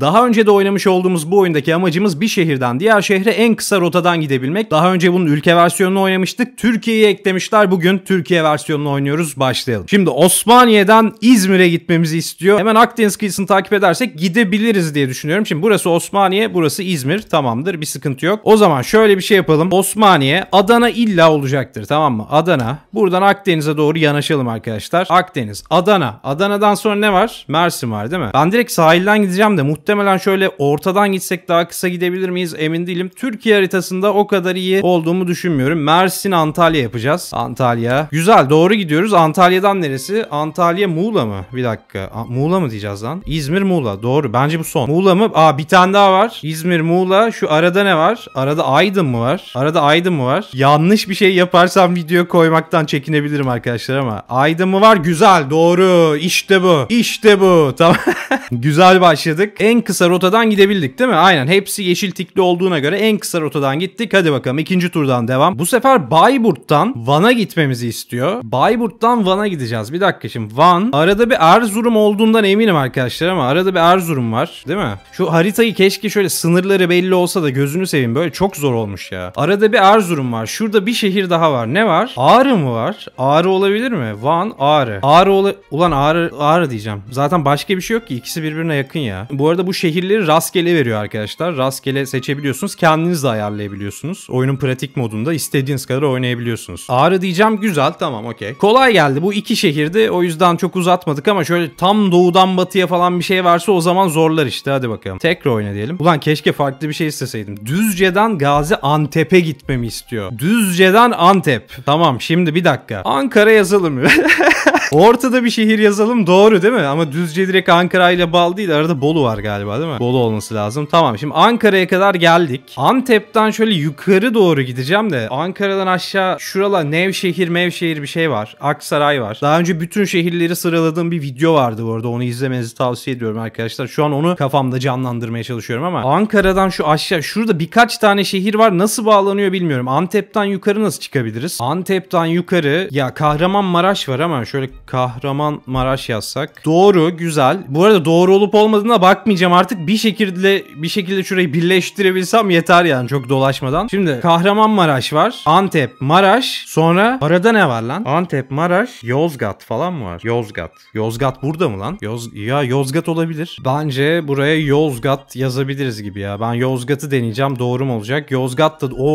Daha önce de oynamış olduğumuz bu oyundaki amacımız bir şehirden diğer şehre en kısa rotadan gidebilmek. Daha önce bunun ülke versiyonunu oynamıştık. Türkiye'yi eklemişler. Bugün Türkiye versiyonunu oynuyoruz. Başlayalım. Şimdi Osmaniye'den İzmir'e gitmemizi istiyor. Hemen Akdeniz kıyısını takip edersek gidebiliriz diye düşünüyorum. Şimdi burası Osmaniye, burası İzmir. Tamamdır. Bir sıkıntı yok. O zaman şöyle bir şey yapalım. Osmaniye, Adana illa olacaktır. Tamam mı? Adana. Buradan Akdeniz'e doğru yanaşalım arkadaşlar. Akdeniz, Adana. Adana'dan sonra ne var? Mersin var değil mi? Ben direkt sahilden gideceğim de Muhtemelen şöyle ortadan gitsek daha kısa gidebilir miyiz emin değilim. Türkiye haritasında o kadar iyi olduğumu düşünmüyorum. Mersin Antalya yapacağız. Antalya. Güzel doğru gidiyoruz. Antalya'dan neresi? Antalya Muğla mı? Bir dakika. A, Muğla mı diyeceğiz lan? İzmir Muğla. Doğru. Bence bu son. Muğla mı? Aa bir tane daha var. İzmir Muğla. Şu arada ne var? Arada Aydın mı var? Arada Aydın mı var? Yanlış bir şey yaparsam video koymaktan çekinebilirim arkadaşlar ama. Aydın mı var? Güzel. Doğru. İşte bu. İşte bu. Tamam. Güzel başladık. En kısa rotadan gidebildik değil mi? Aynen hepsi yeşil tikli olduğuna göre en kısa rotadan gittik. Hadi bakalım ikinci turdan devam. Bu sefer Bayburt'tan Van'a gitmemizi istiyor. Bayburt'tan Van'a gideceğiz. Bir dakika şimdi Van. Arada bir Erzurum olduğundan eminim arkadaşlar ama arada bir Erzurum var değil mi? Şu haritayı keşke şöyle sınırları belli olsa da gözünü seveyim. Böyle çok zor olmuş ya. Arada bir Erzurum var. Şurada bir şehir daha var. Ne var? Ağrı mı var? Ağrı olabilir mi? Van, Ağrı. Ağrı ola... Ulan Ağrı, Ağrı diyeceğim. Zaten başka bir şey yok ki. İkisi hepsi birbirine yakın ya. Bu arada bu şehirleri rastgele veriyor arkadaşlar. Rastgele seçebiliyorsunuz. Kendiniz de ayarlayabiliyorsunuz. Oyunun pratik modunda istediğiniz kadar oynayabiliyorsunuz. Ağrı diyeceğim güzel tamam okey. Kolay geldi bu iki şehirde o yüzden çok uzatmadık ama şöyle tam doğudan batıya falan bir şey varsa o zaman zorlar işte hadi bakalım. Tekrar oyna diyelim. Ulan keşke farklı bir şey isteseydim. Düzce'den Gazi Antep'e gitmemi istiyor. Düzce'den Antep. Tamam şimdi bir dakika. Ankara yazılı mı? Ortada bir şehir yazalım doğru değil mi? Ama Düzce direkt Ankara ile bağlı değil. Arada Bolu var galiba değil mi? Bolu olması lazım. Tamam şimdi Ankara'ya kadar geldik. Antep'ten şöyle yukarı doğru gideceğim de Ankara'dan aşağı şuralar Nevşehir Mevşehir bir şey var. Aksaray var. Daha önce bütün şehirleri sıraladığım bir video vardı bu arada. Onu izlemenizi tavsiye ediyorum arkadaşlar. Şu an onu kafamda canlandırmaya çalışıyorum ama Ankara'dan şu aşağı şurada birkaç tane şehir var. Nasıl bağlanıyor bilmiyorum. Antep'ten yukarı nasıl çıkabiliriz? Antep'ten yukarı ya Kahramanmaraş var ama şöyle kahraman Maraş yazsak. Doğru, güzel. Bu arada doğru olup olmadığına bakmayacağım artık. Bir şekilde bir şekilde şurayı birleştirebilsem yeter yani çok dolaşmadan. Şimdi kahraman Maraş var. Antep, Maraş. Sonra arada ne var lan? Antep, Maraş, Yozgat falan mı var? Yozgat. Yozgat burada mı lan? Yoz ya Yozgat olabilir. Bence buraya Yozgat yazabiliriz gibi ya. Ben Yozgat'ı deneyeceğim. Doğru mu olacak? Yozgat da o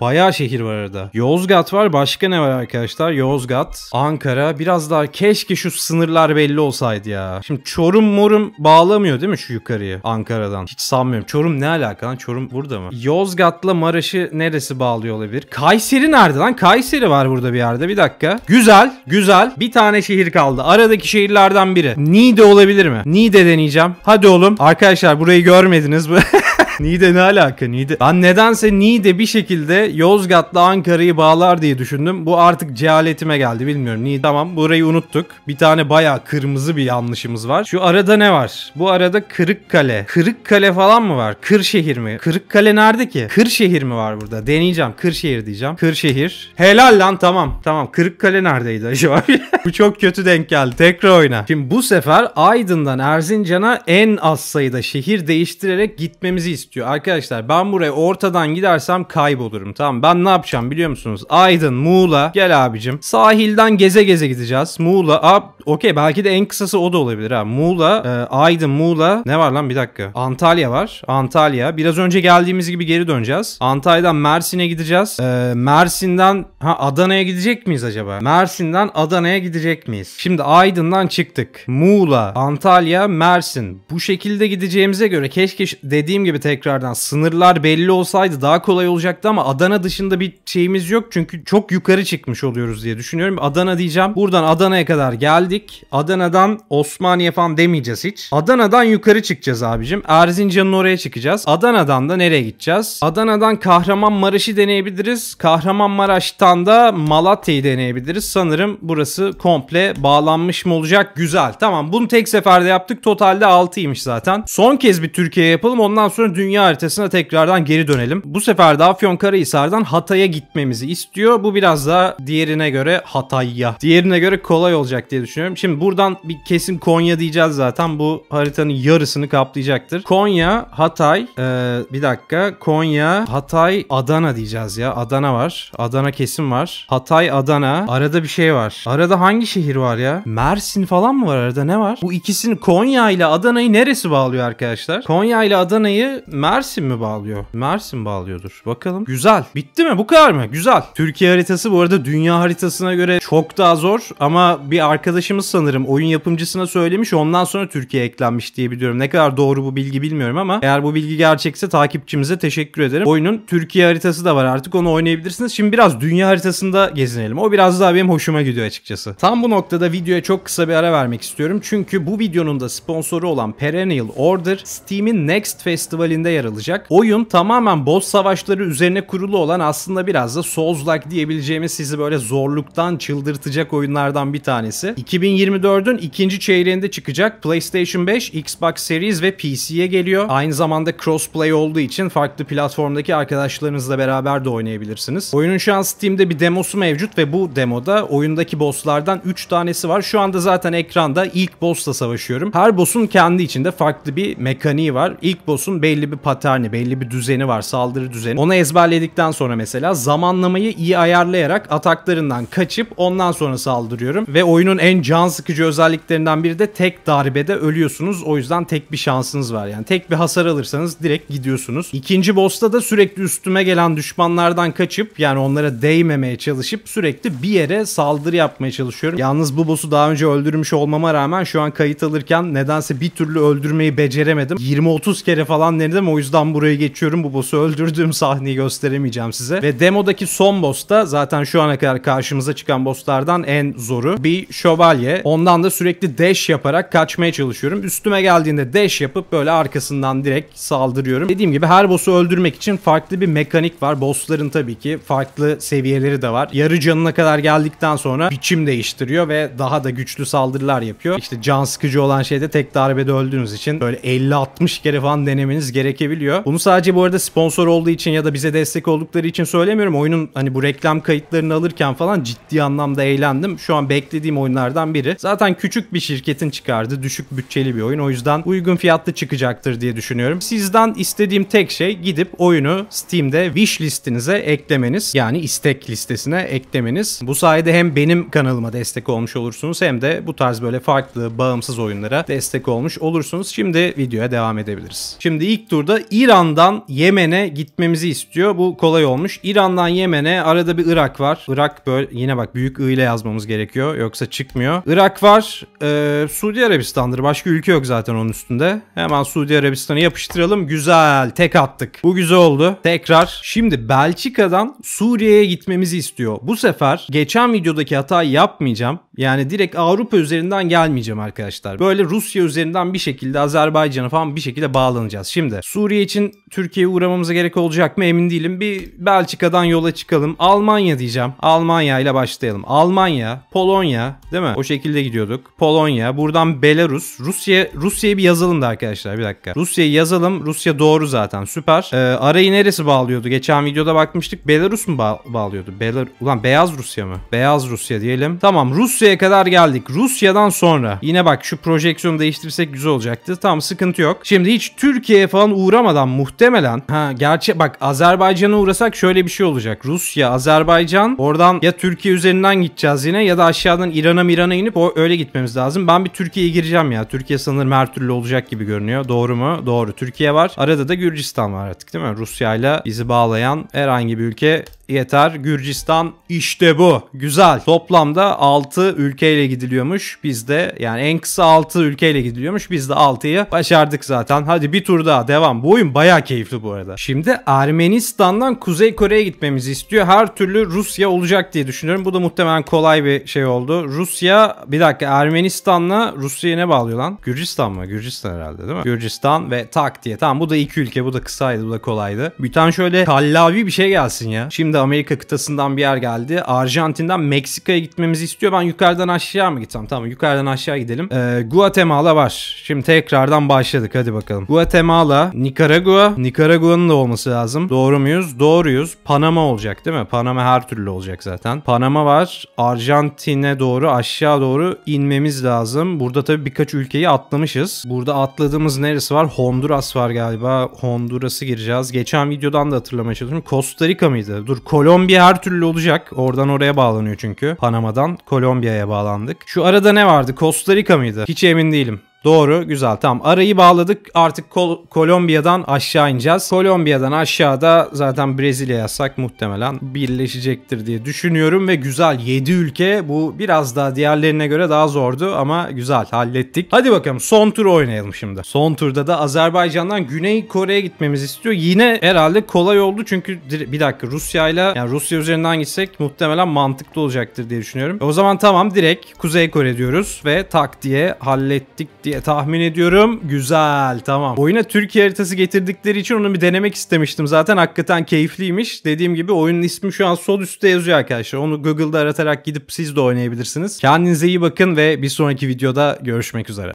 bayağı şehir var arada. Yozgat var. Başka ne var arkadaşlar? Yozgat, Ankara, biraz daha keşke şu sınırlar belli olsaydı ya. Şimdi Çorum morum bağlamıyor değil mi şu yukarıyı Ankara'dan? Hiç sanmıyorum. Çorum ne alaka lan? Çorum burada mı? Yozgat'la Maraş'ı neresi bağlıyor olabilir? Kayseri nerede lan? Kayseri var burada bir yerde. Bir dakika. Güzel. Güzel. Bir tane şehir kaldı. Aradaki şehirlerden biri. Niğde olabilir mi? Niğde deneyeceğim. Hadi oğlum. Arkadaşlar burayı görmediniz. bu. Niğde ne alaka Niğde? Ben nedense Niğde bir şekilde Yozgat'la Ankara'yı bağlar diye düşündüm. Bu artık cehaletime geldi bilmiyorum. Niğde tamam burayı unuttuk. Bir tane baya kırmızı bir yanlışımız var. Şu arada ne var? Bu arada Kırıkkale. Kırıkkale falan mı var? Kırşehir mi? Kırıkkale nerede ki? Kırşehir mi var burada? Deneyeceğim. Kırşehir diyeceğim. Kırşehir. Helal lan tamam. Tamam. Kırıkkale neredeydi acaba? bu çok kötü denk geldi. Tekrar oyna. Şimdi bu sefer Aydın'dan Erzincan'a en az sayıda şehir değiştirerek gitmemizi istiyor istiyor. Arkadaşlar ben buraya ortadan gidersem kaybolurum tamam Ben ne yapacağım biliyor musunuz? Aydın, Muğla. Gel abicim. Sahilden geze geze gideceğiz. Muğla. Ab okey belki de en kısası o da olabilir ha. Muğla, e, Aydın, Muğla. Ne var lan bir dakika. Antalya var. Antalya. Biraz önce geldiğimiz gibi geri döneceğiz. Antalya'dan Mersin'e gideceğiz. E, Mersin'den ha Adana'ya gidecek miyiz acaba? Mersin'den Adana'ya gidecek miyiz? Şimdi Aydın'dan çıktık. Muğla, Antalya, Mersin. Bu şekilde gideceğimize göre keşke dediğim gibi tek tekrardan. Sınırlar belli olsaydı daha kolay olacaktı ama Adana dışında bir şeyimiz yok. Çünkü çok yukarı çıkmış oluyoruz diye düşünüyorum. Adana diyeceğim. Buradan Adana'ya kadar geldik. Adana'dan Osmaniye falan demeyeceğiz hiç. Adana'dan yukarı çıkacağız abicim. Erzincan'ın oraya çıkacağız. Adana'dan da nereye gideceğiz? Adana'dan Kahramanmaraş'ı deneyebiliriz. Kahramanmaraş'tan da Malatya'yı deneyebiliriz. Sanırım burası komple bağlanmış mı olacak? Güzel. Tamam bunu tek seferde yaptık. Totalde 6'ymış zaten. Son kez bir Türkiye yapalım. Ondan sonra dünya dünya haritasına tekrardan geri dönelim. Bu sefer de Afyonkarahisar'dan Hatay'a gitmemizi istiyor. Bu biraz daha diğerine göre Hatay'a. Diğerine göre kolay olacak diye düşünüyorum. Şimdi buradan bir kesim Konya diyeceğiz zaten. Bu haritanın yarısını kaplayacaktır. Konya, Hatay, ee, bir dakika. Konya, Hatay, Adana diyeceğiz ya. Adana var. Adana kesim var. Hatay, Adana. Arada bir şey var. Arada hangi şehir var ya? Mersin falan mı var arada? Ne var? Bu ikisini Konya ile Adana'yı neresi bağlıyor arkadaşlar? Konya ile Adana'yı Mersin mi bağlıyor? Mersin bağlıyordur. Bakalım. Güzel. Bitti mi? Bu kadar mı? Güzel. Türkiye haritası bu arada dünya haritasına göre çok daha zor ama bir arkadaşımız sanırım oyun yapımcısına söylemiş ondan sonra Türkiye eklenmiş diye biliyorum. Ne kadar doğru bu bilgi bilmiyorum ama eğer bu bilgi gerçekse takipçimize teşekkür ederim. Oyunun Türkiye haritası da var artık onu oynayabilirsiniz. Şimdi biraz dünya haritasında gezinelim. O biraz daha benim hoşuma gidiyor açıkçası. Tam bu noktada videoya çok kısa bir ara vermek istiyorum. Çünkü bu videonun da sponsoru olan Perennial Order Steam'in Next Festivali'nde içerisinde yer alacak. Oyun tamamen boss savaşları üzerine kurulu olan aslında biraz da Souls-like diyebileceğimiz sizi böyle zorluktan çıldırtacak oyunlardan bir tanesi. 2024'ün ikinci çeyreğinde çıkacak PlayStation 5, Xbox Series ve PC'ye geliyor. Aynı zamanda crossplay olduğu için farklı platformdaki arkadaşlarınızla beraber de oynayabilirsiniz. Oyunun şu an Steam'de bir demosu mevcut ve bu demoda oyundaki bosslardan 3 tanesi var. Şu anda zaten ekranda ilk boss'la savaşıyorum. Her boss'un kendi içinde farklı bir mekaniği var. İlk boss'un belli bir bir paterni, belli bir düzeni var, saldırı düzeni. Onu ezberledikten sonra mesela zamanlamayı iyi ayarlayarak ataklarından kaçıp ondan sonra saldırıyorum. Ve oyunun en can sıkıcı özelliklerinden biri de tek darbede ölüyorsunuz. O yüzden tek bir şansınız var. Yani tek bir hasar alırsanız direkt gidiyorsunuz. İkinci boss'ta da sürekli üstüme gelen düşmanlardan kaçıp yani onlara değmemeye çalışıp sürekli bir yere saldırı yapmaya çalışıyorum. Yalnız bu boss'u daha önce öldürmüş olmama rağmen şu an kayıt alırken nedense bir türlü öldürmeyi beceremedim. 20-30 kere falan neden bitirdim. O yüzden buraya geçiyorum. Bu boss'u öldürdüğüm sahneyi gösteremeyeceğim size. Ve demodaki son boss da zaten şu ana kadar karşımıza çıkan bosslardan en zoru. Bir şövalye. Ondan da sürekli dash yaparak kaçmaya çalışıyorum. Üstüme geldiğinde dash yapıp böyle arkasından direkt saldırıyorum. Dediğim gibi her boss'u öldürmek için farklı bir mekanik var. Bossların tabii ki farklı seviyeleri de var. Yarı canına kadar geldikten sonra biçim değiştiriyor ve daha da güçlü saldırılar yapıyor. İşte can sıkıcı olan şey de tek darbede öldüğünüz için böyle 50-60 kere falan denemeniz gerekiyor gerekebiliyor. Bunu sadece bu arada sponsor olduğu için ya da bize destek oldukları için söylemiyorum. Oyunun hani bu reklam kayıtlarını alırken falan ciddi anlamda eğlendim. Şu an beklediğim oyunlardan biri. Zaten küçük bir şirketin çıkardı. Düşük bütçeli bir oyun. O yüzden uygun fiyatlı çıkacaktır diye düşünüyorum. Sizden istediğim tek şey gidip oyunu Steam'de wish listinize eklemeniz. Yani istek listesine eklemeniz. Bu sayede hem benim kanalıma destek olmuş olursunuz hem de bu tarz böyle farklı bağımsız oyunlara destek olmuş olursunuz. Şimdi videoya devam edebiliriz. Şimdi ilk turda İran'dan Yemen'e gitmemizi istiyor. Bu kolay olmuş. İran'dan Yemen'e arada bir Irak var. Irak böyle yine bak büyük I ile yazmamız gerekiyor. Yoksa çıkmıyor. Irak var. Ee, Suudi Arabistan'dır. Başka ülke yok zaten onun üstünde. Hemen Suudi Arabistan'ı yapıştıralım. Güzel. Tek attık. Bu güzel oldu. Tekrar. Şimdi Belçika'dan Suriye'ye gitmemizi istiyor. Bu sefer geçen videodaki hatayı yapmayacağım. Yani direkt Avrupa üzerinden gelmeyeceğim arkadaşlar. Böyle Rusya üzerinden bir şekilde Azerbaycan'a falan bir şekilde bağlanacağız. Şimdi Suriye için Türkiye'ye uğramamıza gerek olacak mı emin değilim. Bir Belçika'dan yola çıkalım. Almanya diyeceğim. Almanya ile başlayalım. Almanya, Polonya değil mi? O şekilde gidiyorduk. Polonya, buradan Belarus. Rusya Rusya'yı bir yazalım da arkadaşlar bir dakika. Rusya'yı yazalım. Rusya doğru zaten süper. Ee, arayı neresi bağlıyordu? Geçen videoda bakmıştık. Belarus mu ba bağlıyordu? Belar Ulan Beyaz Rusya mı? Beyaz Rusya diyelim. Tamam Rusya'ya kadar geldik. Rusya'dan sonra. Yine bak şu projeksiyonu değiştirsek güzel olacaktı. Tamam sıkıntı yok. Şimdi hiç Türkiye'ye falan uğramadan muhtemelen ha gerçi bak Azerbaycan'a uğrasak şöyle bir şey olacak. Rusya, Azerbaycan oradan ya Türkiye üzerinden gideceğiz yine ya da aşağıdan İran'a İran'a inip o öyle gitmemiz lazım. Ben bir Türkiye'ye gireceğim ya. Türkiye sanırım her türlü olacak gibi görünüyor. Doğru mu? Doğru. Türkiye var. Arada da Gürcistan var artık değil mi? Rusya ile bizi bağlayan herhangi bir ülke yeter. Gürcistan işte bu. Güzel. Toplamda 6 ülkeyle gidiliyormuş. Biz de yani en kısa 6 ülkeyle gidiliyormuş. Biz de 6'yı başardık zaten. Hadi bir tur daha devam. Bu oyun baya keyifli bu arada. Şimdi Ermenistan'dan Kuzey Kore'ye gitmemizi istiyor. Her türlü Rusya olacak diye düşünüyorum. Bu da muhtemelen kolay bir şey oldu. Rusya bir dakika Ermenistan'la Rusya'ya ne bağlıyor lan? Gürcistan mı? Gürcistan herhalde değil mi? Gürcistan ve tak diye. Tamam bu da iki ülke. Bu da kısaydı. Bu da kolaydı. Bir tane şöyle kallavi bir şey gelsin ya. Şimdi de Amerika kıtasından bir yer geldi. Arjantin'den Meksika'ya gitmemizi istiyor. Ben yukarıdan aşağı mı gitsem? Tamam yukarıdan aşağı gidelim. Ee, Guatemala var. Şimdi tekrardan başladık hadi bakalım. Guatemala, Nikaragua. Nikaragua'nın da olması lazım. Doğru muyuz? Doğruyuz. Panama olacak değil mi? Panama her türlü olacak zaten. Panama var. Arjantin'e doğru aşağı doğru inmemiz lazım. Burada tabii birkaç ülkeyi atlamışız. Burada atladığımız neresi var? Honduras var galiba. Honduras'ı gireceğiz. Geçen videodan da hatırlamaya çalışıyorum. Costa Rica mıydı? Dur Kolombiya her türlü olacak. Oradan oraya bağlanıyor çünkü. Panama'dan Kolombiya'ya bağlandık. Şu arada ne vardı? Costa Rica mıydı? Hiç emin değilim. Doğru güzel tamam arayı bağladık artık Kol- Kolombiya'dan aşağı ineceğiz. Kolombiya'dan aşağıda zaten Brezilya yazsak muhtemelen birleşecektir diye düşünüyorum ve güzel 7 ülke bu biraz daha diğerlerine göre daha zordu ama güzel hallettik. Hadi bakalım son tur oynayalım şimdi. Son turda da Azerbaycan'dan Güney Kore'ye gitmemiz istiyor. Yine herhalde kolay oldu çünkü bir dakika Rusya ile yani Rusya üzerinden gitsek muhtemelen mantıklı olacaktır diye düşünüyorum. E, o zaman tamam direkt Kuzey Kore diyoruz ve tak diye hallettik diye diye tahmin ediyorum. Güzel tamam. Oyuna Türkiye haritası getirdikleri için onu bir denemek istemiştim. Zaten hakikaten keyifliymiş. Dediğim gibi oyunun ismi şu an sol üstte yazıyor arkadaşlar. Onu Google'da aratarak gidip siz de oynayabilirsiniz. Kendinize iyi bakın ve bir sonraki videoda görüşmek üzere.